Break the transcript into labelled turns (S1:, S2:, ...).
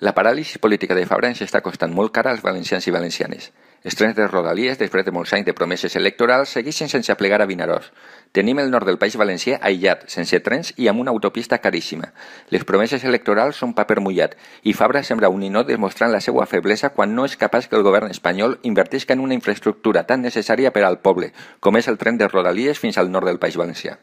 S1: La paràlisi política de Fabra ens està costant molt cara als valencians i valencianes. Els trens de Rodalies, després de molts anys de promeses electorals, segueixen sense plegar a Vinaròs. Tenim el nord del País Valencià aïllat, sense trens i amb una autopista caríssima. Les promeses electorals són paper mullat i Fabra sembla un ninot demostrant la seva feblesa quan no és capaç que el govern espanyol invertisca en una infraestructura tan necessària per al poble, com és el tren de Rodalies fins al nord del País Valencià.